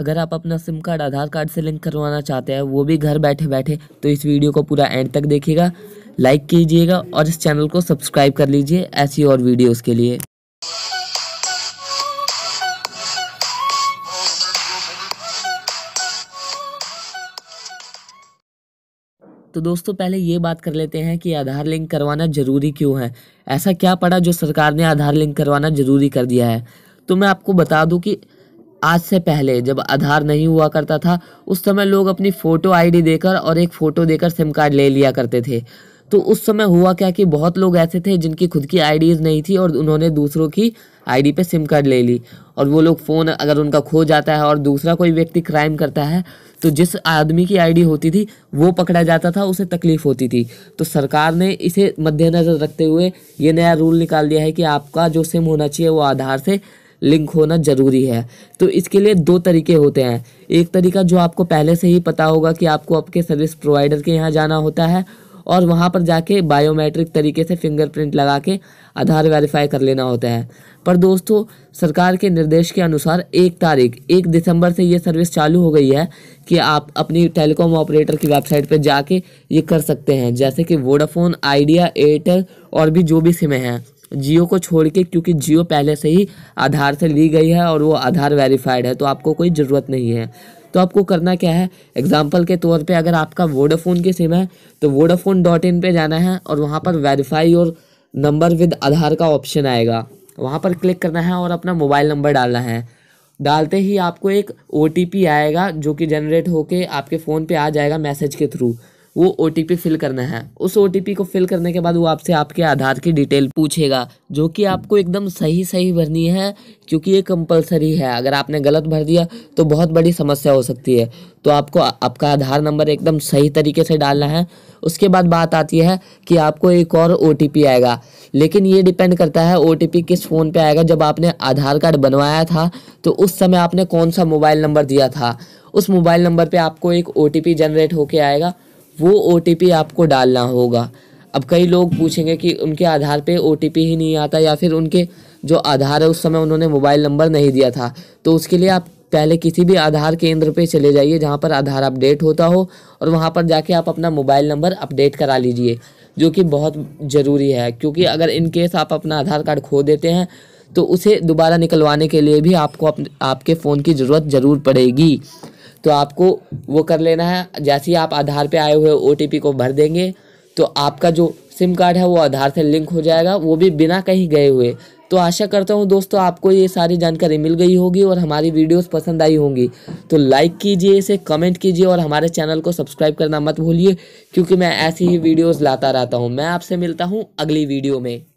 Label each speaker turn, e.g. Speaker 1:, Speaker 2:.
Speaker 1: अगर आप अपना सिम कार्ड आधार कार्ड से लिंक करवाना चाहते हैं वो भी घर बैठे बैठे तो इस वीडियो को पूरा एंड तक देखिएगा लाइक कीजिएगा और इस चैनल को सब्सक्राइब कर लीजिए ऐसी और वीडियोस के लिए तो दोस्तों पहले ये बात कर लेते हैं कि आधार लिंक करवाना ज़रूरी क्यों है ऐसा क्या पड़ा जो सरकार ने आधार लिंक करवाना ज़रूरी कर दिया है तो मैं आपको बता दूं कि आज से पहले जब आधार नहीं हुआ करता था उस समय लोग अपनी फ़ोटो आईडी देकर और एक फ़ोटो देकर सिम कार्ड ले लिया करते थे तो उस समय हुआ क्या कि बहुत लोग ऐसे थे जिनकी खुद की आईडीज़ नहीं थी और उन्होंने दूसरों की आईडी पे सिम कार्ड ले ली और वो लोग फ़ोन अगर उनका खो जाता है और दूसरा कोई व्यक्ति क्राइम करता है तो जिस आदमी की आईडी होती थी वो पकड़ा जाता था उसे तकलीफ़ होती थी तो सरकार ने इसे मद्देनज़र रखते हुए ये नया रूल निकाल दिया है कि आपका जो सिम होना चाहिए वो आधार से लिंक होना ज़रूरी है तो इसके लिए दो तरीके होते हैं एक तरीका जो आपको पहले से ही पता होगा कि आपको आपके सर्विस प्रोवाइडर के यहाँ जाना होता है और वहाँ पर जाके बायोमेट्रिक तरीके से फिंगरप्रिंट लगा के आधार वेरीफाई कर लेना होता है पर दोस्तों सरकार के निर्देश के अनुसार एक तारीख एक दिसंबर से ये सर्विस चालू हो गई है कि आप अपनी टेलीकॉम ऑपरेटर की वेबसाइट पर जाके ये कर सकते हैं जैसे कि वोडाफोन आइडिया एयरटेल और भी जो भी सिमें हैं जियो को छोड़ के क्योंकि जियो पहले से ही आधार से ली गई है और वो आधार वेरीफाइड है तो आपको कोई ज़रूरत नहीं है तो आपको करना क्या है एग्जाम्पल के तौर पे अगर आपका वोडाफोन की सिम है तो वोडाफोन डॉट इन पर जाना है और वहाँ पर वेरीफाई और नंबर विद आधार का ऑप्शन आएगा वहाँ पर क्लिक करना है और अपना मोबाइल नंबर डालना है डालते ही आपको एक ओ आएगा जो कि जनरेट होके आपके फ़ोन पे आ जाएगा मैसेज के थ्रू वो ओ फिल करना है उस ओ को फिल करने के बाद वो आपसे आपके आधार की डिटेल पूछेगा जो कि आपको एकदम सही सही भरनी है क्योंकि ये कंपलसरी है अगर आपने गलत भर दिया तो बहुत बड़ी समस्या हो सकती है तो आपको आपका आधार नंबर एकदम सही तरीके से डालना है उसके बाद बात आती है कि आपको एक और ओ आएगा लेकिन ये डिपेंड करता है ओ किस फ़ोन पे आएगा जब आपने आधार कार्ड बनवाया था तो उस समय आपने कौन सा मोबाइल नंबर दिया था उस मोबाइल नंबर पे आपको एक ओ जनरेट होके आएगा वो ओ आपको डालना होगा अब कई लोग पूछेंगे कि उनके आधार पे ओ ही नहीं आता या फिर उनके जो आधार है उस समय उन्होंने मोबाइल नंबर नहीं दिया था तो उसके लिए आप पहले किसी भी आधार केंद्र पे चले जाइए जहाँ पर आधार अपडेट होता हो और वहाँ पर जाके आप अपना मोबाइल नंबर अपडेट करा लीजिए जो कि बहुत ज़रूरी है क्योंकि अगर इन केस आप अपना आधार कार्ड खो देते हैं तो उसे दोबारा निकलवाने के लिए भी आपको अप, आपके फ़ोन की ज़रूरत ज़रूर पड़ेगी तो आपको वो कर लेना है जैसे ही आप आधार पे आए हुए ओ को भर देंगे तो आपका जो सिम कार्ड है वो आधार से लिंक हो जाएगा वो भी बिना कहीं गए हुए तो आशा करता हूँ दोस्तों आपको ये सारी जानकारी मिल गई होगी और हमारी वीडियोस पसंद आई होंगी तो लाइक कीजिए इसे कमेंट कीजिए और हमारे चैनल को सब्सक्राइब करना मत भूलिए क्योंकि मैं ऐसी ही वीडियोस लाता रहता हूँ मैं आपसे मिलता हूँ अगली वीडियो में